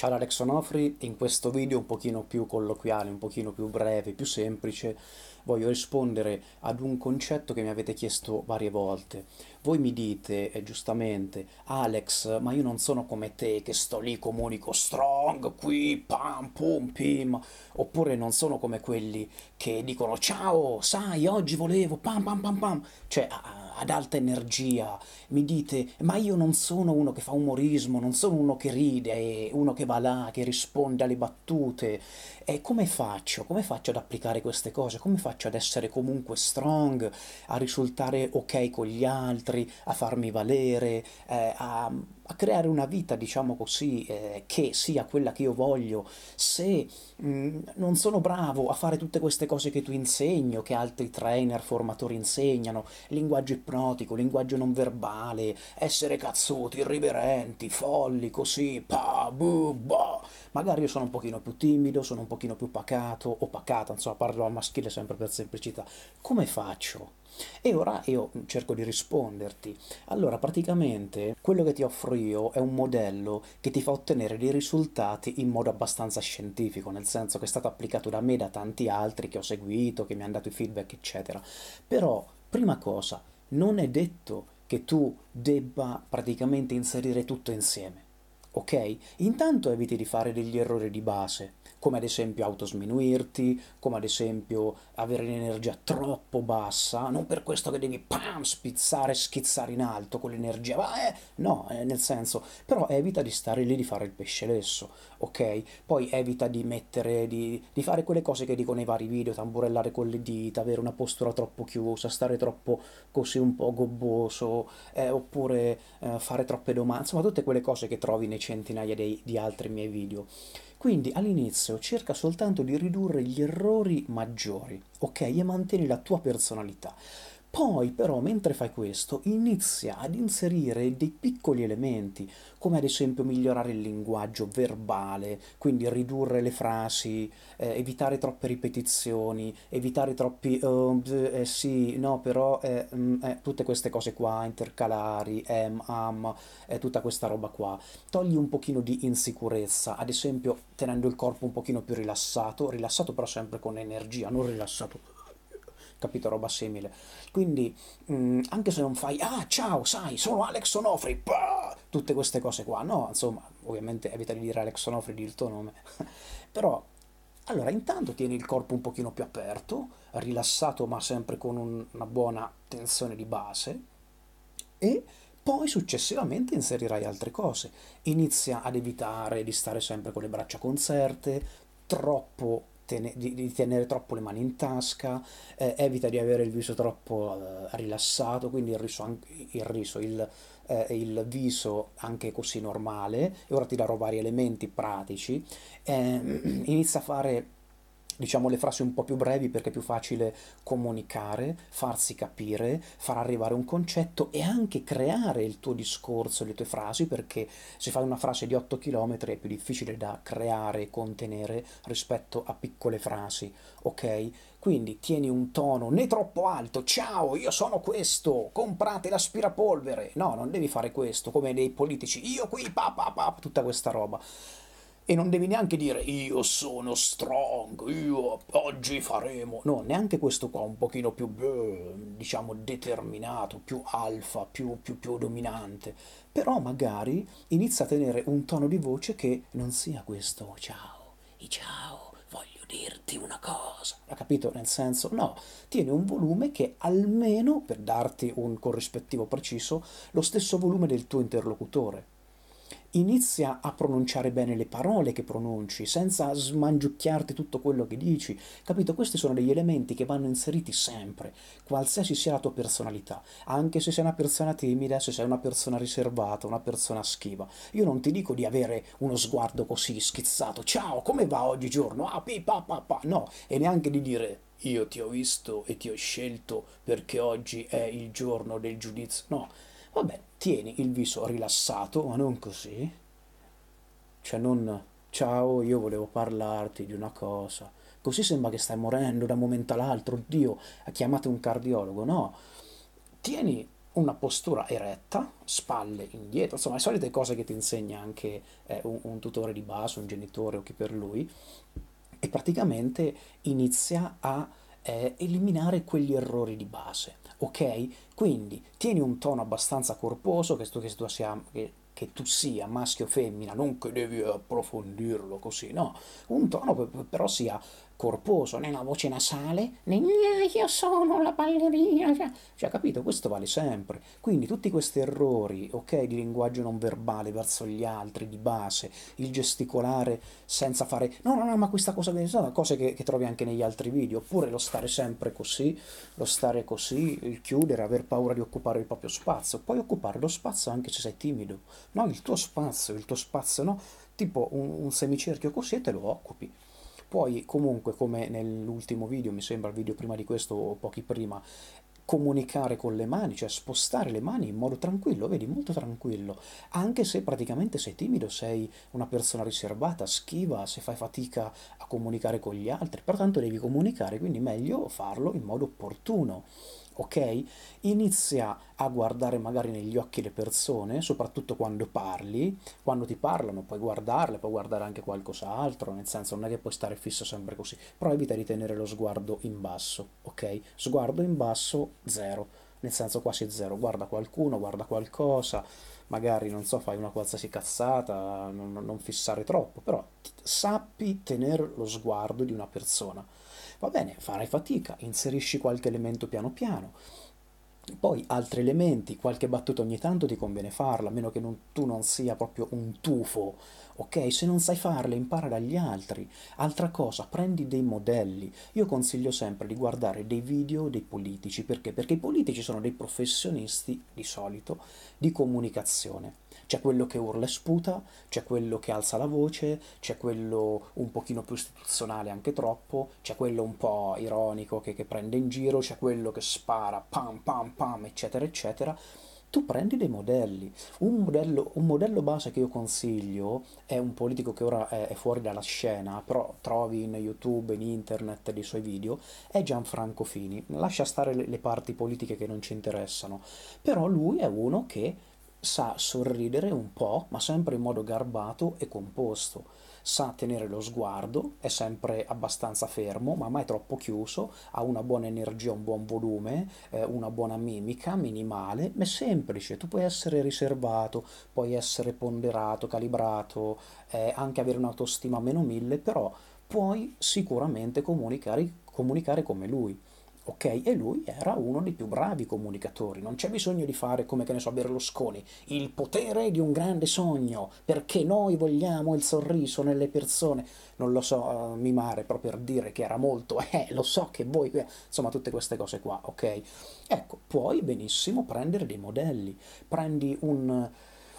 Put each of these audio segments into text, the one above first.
Ciao Alex Onofri, in questo video un pochino più colloquiale, un pochino più breve, più semplice, voglio rispondere ad un concetto che mi avete chiesto varie volte. Voi mi dite eh, giustamente, Alex, ma io non sono come te che sto lì, comunico strong, qui, pam, pum, pim, oppure non sono come quelli che dicono ciao, sai, oggi volevo, pam, pam, pam, pam, cioè ad alta energia. Mi dite, ma io non sono uno che fa umorismo, non sono uno che ride, uno che va là, che risponde alle battute. E come faccio? Come faccio ad applicare queste cose? Come faccio? faccia, ad essere comunque strong, a risultare ok con gli altri, a farmi valere, eh, a, a, creare una vita, diciamo così, eh, che sia quella che io voglio. Se mh, mm, non sono bravo a fare tutte queste cose che tu insegno, che altri trainer, formatori insegnano, linguaggio ipnotico, linguaggio non verbale, essere cazzuti, irriverenti, folli, così, pa, bu, ba, Magari io sono un pochino più timido, sono un pochino più pacato o pacata, insomma parlo al maschile sempre per semplicità. Come faccio? E ora io cerco di risponderti. Allora, praticamente quello che ti offro io è un modello che ti fa ottenere dei risultati in modo abbastanza scientifico, nel senso che è stato applicato da me, da tanti altri che ho seguito, che mi hanno dato i feedback, eccetera. Però, prima cosa, non è detto che tu debba praticamente inserire tutto insieme Ok, intanto eviti di fare degli errori di base, come ad esempio autosminuirti, come ad esempio avere l'energia troppo bassa, non per questo che devi pam, spizzare, schizzare in alto con l'energia, ma eh, no, eh, nel senso, però evita di stare lì di fare il pesce lesso, ok? Poi evita di mettere, di, di fare quelle cose che dico nei vari video, tamburellare con le dita, avere una postura troppo chiusa, stare troppo così un po' gobboso, eh, oppure eh, fare troppe domande, insomma tutte quelle cose che trovi nei centinaia dei, di altri miei video. Quindi all'inizio cerca soltanto di ridurre gli errori maggiori, ok? E mantieni la tua personalità. Poi però mentre fai questo inizia ad inserire dei piccoli elementi, come ad esempio migliorare il linguaggio verbale, quindi ridurre le frasi, eh, evitare troppe ripetizioni, evitare troppi oh, eh, sì, no però eh, mh, mm, eh, tutte queste cose qua, intercalari, em, am, eh, tutta questa roba qua. Togli un pochino di insicurezza, ad esempio tenendo il corpo un pochino più rilassato, rilassato però sempre con energia, non rilassato capito, roba simile. Quindi mh, mm, anche se non fai, ah ciao, sai, sono Alex Onofri, bah! tutte queste cose qua, no, insomma, ovviamente evita di dire Alex Onofri, di il tuo nome, però allora, intanto tieni il corpo un pochino più aperto, rilassato ma sempre con un, una buona tensione di base e poi successivamente inserirai altre cose. Inizia ad evitare di stare sempre con le braccia concerte, troppo di, tenere troppo le mani in tasca, eh, evita di avere il viso troppo eh, rilassato, quindi il riso, il, riso il, eh, il, viso anche così normale, e ora ti darò vari elementi pratici, ehm, inizia a fare diciamo le frasi un po' più brevi perché è più facile comunicare, farsi capire, far arrivare un concetto e anche creare il tuo discorso, le tue frasi, perché se fai una frase di 8 km è più difficile da creare e contenere rispetto a piccole frasi, ok? Quindi tieni un tono né troppo alto, ciao, io sono questo, comprate l'aspirapolvere. No, non devi fare questo, come dei politici, io qui, pa, pa, pa, tutta questa roba. E non devi neanche dire io sono strong, io oggi faremo. No, neanche questo qua, un pochino più, eh, diciamo, determinato, più alfa, più, più, più dominante. Però magari inizia a tenere un tono di voce che non sia questo ciao, e ciao voglio dirti una cosa. Ha capito? Nel senso, no, tiene un volume che almeno, per darti un corrispettivo preciso, lo stesso volume del tuo interlocutore. Inizia a pronunciare bene le parole che pronunci, senza smangiucchiarti tutto quello che dici. Capito? Questi sono degli elementi che vanno inseriti sempre, qualsiasi sia la tua personalità. Anche se sei una persona timida, se sei una persona riservata, una persona schiva. Io non ti dico di avere uno sguardo così schizzato. Ciao, come va oggigiorno? Ah, pi, pa, pa, pa. No, e neanche di dire io ti ho visto e ti ho scelto perché oggi è il giorno del giudizio. No Vabbè, tieni il viso rilassato, ma non così. Cioè non, ciao, io volevo parlarti di una cosa. Così sembra che stai morendo da un momento all'altro, oddio, chiamate un cardiologo. No, tieni una postura eretta, spalle indietro, insomma le solite cose che ti insegna anche eh, un, un tutore di base, un genitore o chi per lui, e praticamente inizia a eh, eliminare quegli errori di base ok? Quindi tieni un tono abbastanza corposo, che tu, che tu sia, che, che tu sia maschio o femmina, non che devi approfondirlo così, no, un tono però sia corposo, né la voce nasale, né io sono la ballerina. Cioè, cioè, capito? Questo vale sempre. Quindi tutti questi errori, ok, di linguaggio non verbale verso gli altri, di base, il gesticolare senza fare no, no, no, ma questa cosa deve essere cose che, che trovi anche negli altri video, oppure lo stare sempre così, lo stare così, il chiudere, aver paura di occupare il proprio spazio. Puoi occupare lo spazio anche se sei timido, no? Il tuo spazio, il tuo spazio, no? Tipo un, un semicerchio così e te lo occupi puoi comunque, come nell'ultimo video, mi sembra il video prima di questo o pochi prima, comunicare con le mani, cioè spostare le mani in modo tranquillo, vedi, molto tranquillo, anche se praticamente sei timido, sei una persona riservata, schiva, se fai fatica a comunicare con gli altri, pertanto devi comunicare, quindi meglio farlo in modo opportuno ok? Inizia a guardare magari negli occhi le persone, soprattutto quando parli, quando ti parlano puoi guardarle, puoi guardare anche qualcos'altro, nel senso non è che puoi stare fisso sempre così, però evita di tenere lo sguardo in basso, ok? Sguardo in basso, zero nel senso quasi zero, guarda qualcuno, guarda qualcosa, magari non so, fai una qualsiasi cazzata, non, non fissare troppo, però sappi tenere lo sguardo di una persona. Va bene, farai fatica, inserisci qualche elemento piano piano. Poi altri elementi, qualche battuta ogni tanto ti conviene farla, a meno che non, tu non sia proprio un tufo, ok? Se non sai farle, impara dagli altri. Altra cosa, prendi dei modelli. Io consiglio sempre di guardare dei video dei politici, perché? Perché i politici sono dei professionisti, di solito, di comunicazione c'è quello che urla e sputa, c'è quello che alza la voce, c'è quello un pochino più istituzionale anche troppo, c'è quello un po' ironico che, che prende in giro, c'è quello che spara, pam pam pam, eccetera, eccetera tu prendi dei modelli. Un modello, un modello, base che io consiglio è un politico che ora è, è, fuori dalla scena, però trovi in YouTube, in internet dei suoi video, è Gianfranco Fini. Lascia stare le, le parti politiche che non ci interessano, però lui è uno che sa sorridere un po', ma sempre in modo garbato e composto. Sa tenere lo sguardo, è sempre abbastanza fermo, ma mai troppo chiuso, ha una buona energia, un buon volume, eh, una buona mimica, minimale, ma è semplice. Tu puoi essere riservato, puoi essere ponderato, calibrato, eh, anche avere un'autostima meno mille, però puoi sicuramente comunicare, comunicare come lui ok? E lui era uno dei più bravi comunicatori, non c'è bisogno di fare come che ne so Berlusconi, il potere di un grande sogno, perché noi vogliamo il sorriso nelle persone, non lo so uh, mimare proprio per dire che era molto, eh, lo so che voi, eh, insomma tutte queste cose qua, ok? Ecco, puoi benissimo prendere dei modelli, prendi un,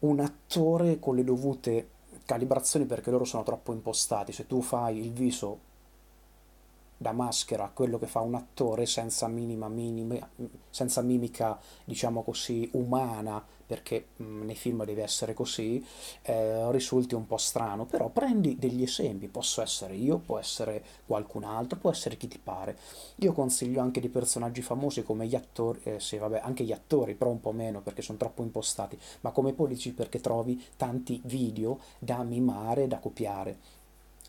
un attore con le dovute calibrazioni perché loro sono troppo impostati, se tu fai il viso da maschera, quello che fa un attore senza minima, minima senza mimica, diciamo così, umana, perché mh, mm, nei film deve essere così, eh, risulti un po' strano, però prendi degli esempi, posso essere io, può essere qualcun altro, può essere chi ti pare. Io consiglio anche dei personaggi famosi come gli attori, eh, sì vabbè, anche gli attori, però un po' meno perché sono troppo impostati, ma come politici perché trovi tanti video da mimare, da copiare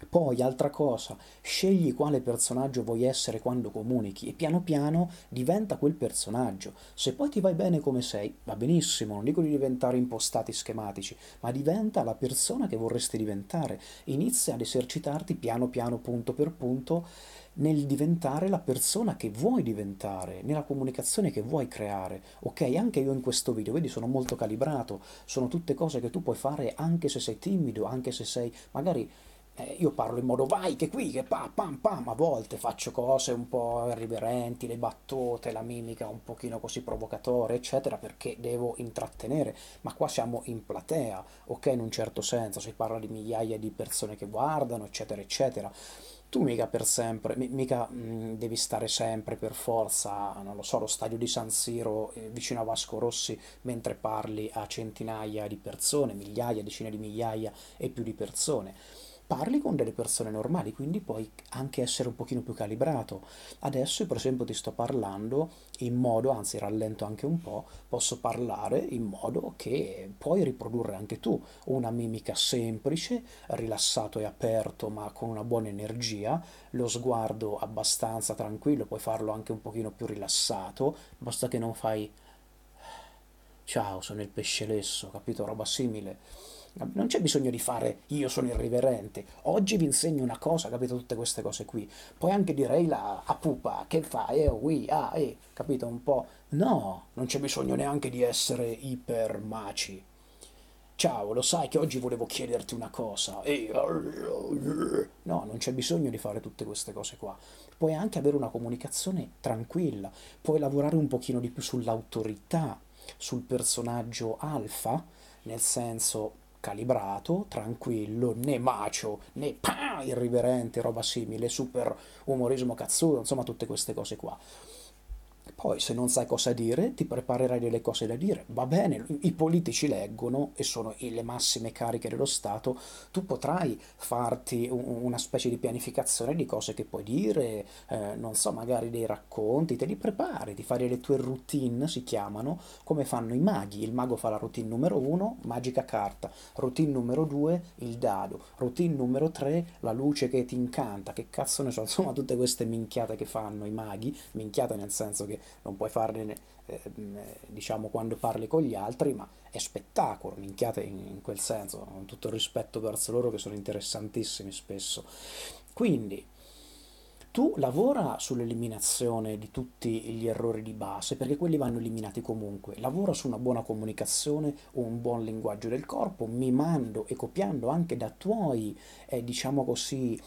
poi, altra cosa, scegli quale personaggio vuoi essere quando comunichi e piano piano diventa quel personaggio. Se poi ti vai bene come sei, va benissimo, non dico di diventare impostati schematici, ma diventa la persona che vorresti diventare. Inizia ad esercitarti piano piano, punto per punto, nel diventare la persona che vuoi diventare, nella comunicazione che vuoi creare. Ok, anche io in questo video, vedi, sono molto calibrato, sono tutte cose che tu puoi fare anche se sei timido, anche se sei magari eh, io parlo in modo vai che qui, che pa, pam, pam, a volte faccio cose un po' irriverenti, le battute, la mimica un pochino così provocatore, eccetera, perché devo intrattenere, ma qua siamo in platea, ok, in un certo senso, si parla di migliaia di persone che guardano, eccetera, eccetera. Tu mica per sempre, mica mh, mm, devi stare sempre per forza, non lo so, allo stadio di San Siro eh, vicino a Vasco Rossi mentre parli a centinaia di persone, migliaia, decine di migliaia e più di persone parli con delle persone normali, quindi puoi anche essere un pochino più calibrato. Adesso, per esempio, ti sto parlando in modo, anzi rallento anche un po', posso parlare in modo che puoi riprodurre anche tu una mimica semplice, rilassato e aperto, ma con una buona energia, lo sguardo abbastanza tranquillo, puoi farlo anche un pochino più rilassato, basta che non fai ciao, sono il pesce lesso, capito? Roba simile non c'è bisogno di fare io sono irriverente. Oggi vi insegno una cosa, capito? Tutte queste cose qui. Puoi anche dire la a pupa, che fa? Eh, oui, ah, eh, capito? Un po'. No, non c'è bisogno neanche di essere ipermaci. Ciao, lo sai che oggi volevo chiederti una cosa. E... No, non c'è bisogno di fare tutte queste cose qua. Puoi anche avere una comunicazione tranquilla, puoi lavorare un pochino di più sull'autorità, sul personaggio alfa, nel senso calibrato, tranquillo, né macio, né pah, irriverente, roba simile, super umorismo cazzuto, insomma tutte queste cose qua. Poi se non sai cosa dire ti preparerai delle cose da dire, va bene, i politici leggono e sono le massime cariche dello Stato, tu potrai farti una specie di pianificazione di cose che puoi dire, eh, non so, magari dei racconti, te li prepari, ti fai le tue routine, si chiamano, come fanno i maghi, il mago fa la routine numero uno, magica carta, routine numero due, il dado, routine numero tre, la luce che ti incanta, che cazzo ne so, insomma tutte queste minchiate che fanno i maghi, minchiate nel senso che che non puoi farne eh, mm, eh, diciamo quando parli con gli altri, ma è spettacolo, minchiate in, quel senso, con tutto il rispetto verso loro che sono interessantissimi spesso. Quindi tu lavora sull'eliminazione di tutti gli errori di base, perché quelli vanno eliminati comunque, lavora su una buona comunicazione un buon linguaggio del corpo, mimando e copiando anche da tuoi, eh, diciamo così,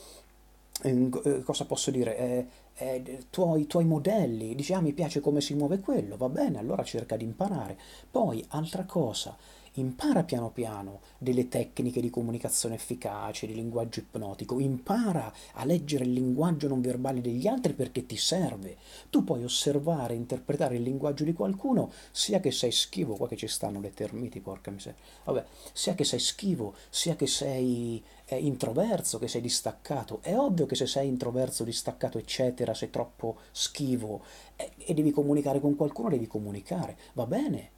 eh, eh, cosa posso dire, eh, eh, tuoi, tuoi modelli, dici ah mi piace come si muove quello, va bene, allora cerca di imparare. Poi, altra cosa, impara piano piano delle tecniche di comunicazione efficace, di linguaggio ipnotico, impara a leggere il linguaggio non verbale degli altri perché ti serve. Tu puoi osservare, interpretare il linguaggio di qualcuno, sia che sei schivo, qua che ci stanno le termiti, porca miseria, vabbè, sia che sei schivo, sia che sei eh, introverso, che sei distaccato. È ovvio che se sei introverso, distaccato, eccetera, sei troppo schivo e, eh, e devi comunicare con qualcuno, devi comunicare, va bene,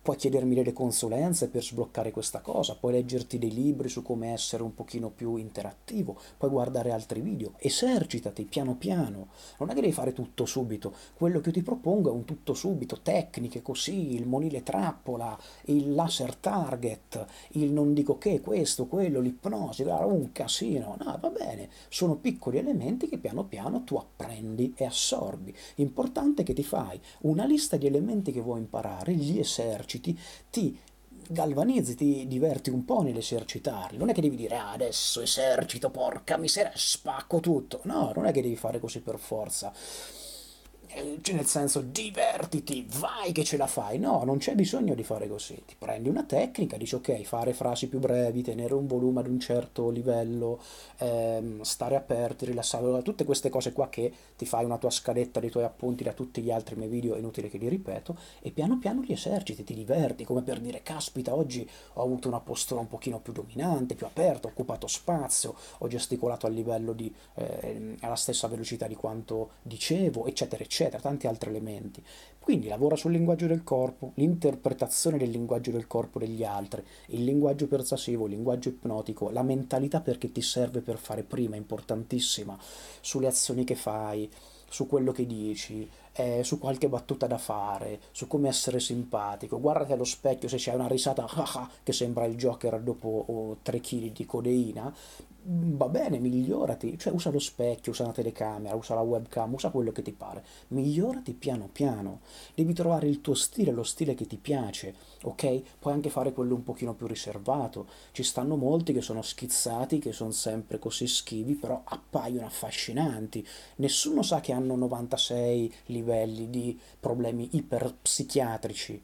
puoi chiedermi delle consulenze per sbloccare questa cosa, puoi leggerti dei libri su come essere un pochino più interattivo, puoi guardare altri video, esercitati piano piano, non è che devi fare tutto subito, quello che io ti propongo è un tutto subito, tecniche così, il monile trappola, il laser target, il non dico che, questo, quello, l'ipnosi, un casino, no, va bene, sono piccoli elementi che piano piano tu apprendi e assorbi, l'importante è che ti fai una lista di elementi che vuoi imparare, gli eserciti, eserciti, ti galvanizzi, ti diverti un po' nell'esercitarli. Non è che devi dire ah, adesso esercito, porca miseria, spacco tutto. No, non è che devi fare così per forza. Cioè, nel senso divertiti, vai che ce la fai. No, non c'è bisogno di fare così. Ti prendi una tecnica, dici ok, fare frasi più brevi, tenere un volume ad un certo livello, ehm, stare aperti, rilassare, tutte queste cose qua che ti fai una tua scaletta dei tuoi appunti da tutti gli altri miei video, è inutile che li ripeto, e piano piano li eserciti, ti diverti, come per dire caspita, oggi ho avuto una postura un pochino più dominante, più aperta, ho occupato spazio, ho gesticolato a livello di, eh, alla stessa velocità di quanto dicevo, eccetera, eccetera eccetera, tanti altri elementi. Quindi lavora sul linguaggio del corpo, l'interpretazione del linguaggio del corpo degli altri, il linguaggio persuasivo, il linguaggio ipnotico, la mentalità perché ti serve per fare prima, importantissima, sulle azioni che fai, su quello che dici, eh, su qualche battuta da fare, su come essere simpatico. Guardati allo specchio se c'è una risata che sembra il Joker dopo 3 kg di codeina, va bene, migliorati, cioè usa lo specchio, usa la telecamera, usa la webcam, usa quello che ti pare, migliorati piano piano, devi trovare il tuo stile, lo stile che ti piace, ok? Puoi anche fare quello un pochino più riservato, ci stanno molti che sono schizzati, che sono sempre così schivi, però appaiono affascinanti, nessuno sa che hanno 96 livelli di problemi iperpsichiatrici,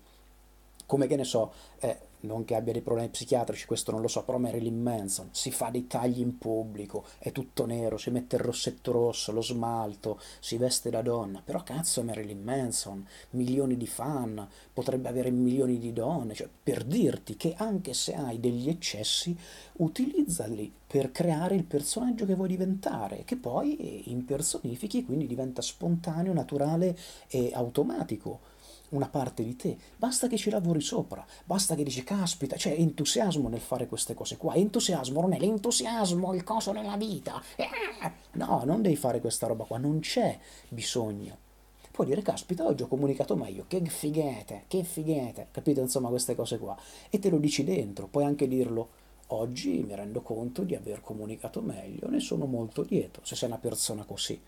come che ne so, eh, non che abbia dei problemi psichiatrici, questo non lo so, però Marilyn Manson si fa dei tagli in pubblico, è tutto nero, si mette il rossetto rosso, lo smalto, si veste da donna, però cazzo è Marilyn Manson, milioni di fan, potrebbe avere milioni di donne, cioè per dirti che anche se hai degli eccessi, utilizzali per creare il personaggio che vuoi diventare, che poi impersonifichi, quindi diventa spontaneo, naturale e automatico una parte di te, basta che ci lavori sopra, basta che dici caspita, c'è entusiasmo nel fare queste cose qua, entusiasmo non è l'entusiasmo, il coso nella vita, ah! no, non devi fare questa roba qua, non c'è bisogno. Puoi dire, caspita, oggi ho comunicato meglio, che figate, che figate, capito insomma queste cose qua, e te lo dici dentro, puoi anche dirlo Oggi mi rendo conto di aver comunicato meglio, ne sono molto lieto, se sei una persona così.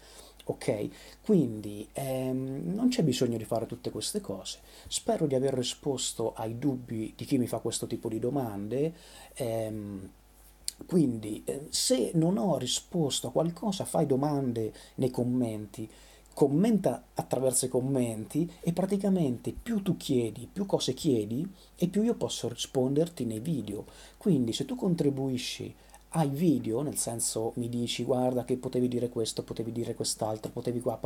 Ok? Quindi ehm, non c'è bisogno di fare tutte queste cose. Spero di aver risposto ai dubbi di chi mi fa questo tipo di domande. Ehm, quindi, eh, se non ho risposto a qualcosa, fai domande nei commenti commenta attraverso i commenti e praticamente più tu chiedi, più cose chiedi e più io posso risponderti nei video. Quindi se tu contribuisci ai video, nel senso mi dici guarda che potevi dire questo, potevi dire quest'altro, potevi qua,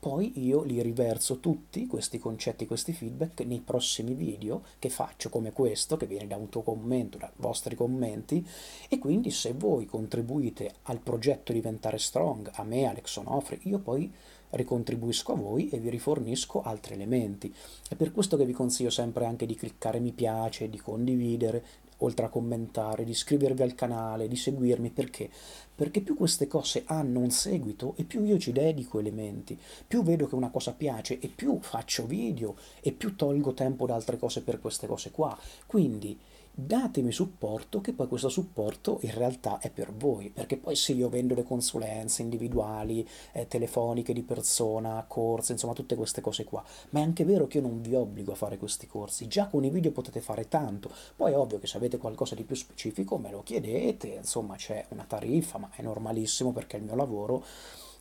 poi io li riverso tutti questi concetti, questi feedback nei prossimi video che faccio come questo, che viene da un tuo commento, da vostri commenti e quindi se voi contribuite al progetto Diventare Strong, a me, Alex Onofre, io poi ricontribuisco a voi e vi rifornisco altri elementi. È per questo che vi consiglio sempre anche di cliccare mi piace, di condividere, oltre a commentare, di iscrivervi al canale, di seguirmi, perché? Perché più queste cose hanno un seguito e più io ci dedico elementi, più vedo che una cosa piace e più faccio video e più tolgo tempo da altre cose per queste cose qua. Quindi datemi supporto che poi questo supporto in realtà è per voi, perché poi se io vendo le consulenze individuali, eh, telefoniche di persona, corse, insomma tutte queste cose qua, ma è anche vero che io non vi obbligo a fare questi corsi, già con i video potete fare tanto, poi è ovvio che se avete qualcosa di più specifico me lo chiedete, insomma c'è una tariffa, ma è normalissimo perché è il mio lavoro,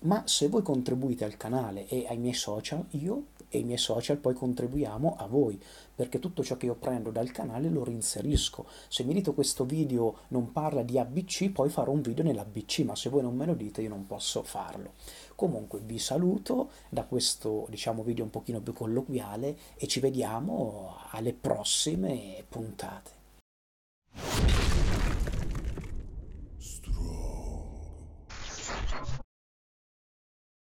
ma se voi contribuite al canale e ai miei social, io e i miei social poi contribuiamo a voi, perché tutto ciò che io prendo dal canale lo reinserisco. Se mi dite questo video non parla di ABC, poi farò un video nell'ABC, ma se voi non me lo dite io non posso farlo. Comunque vi saluto da questo diciamo, video un pochino più colloquiale e ci vediamo alle prossime puntate.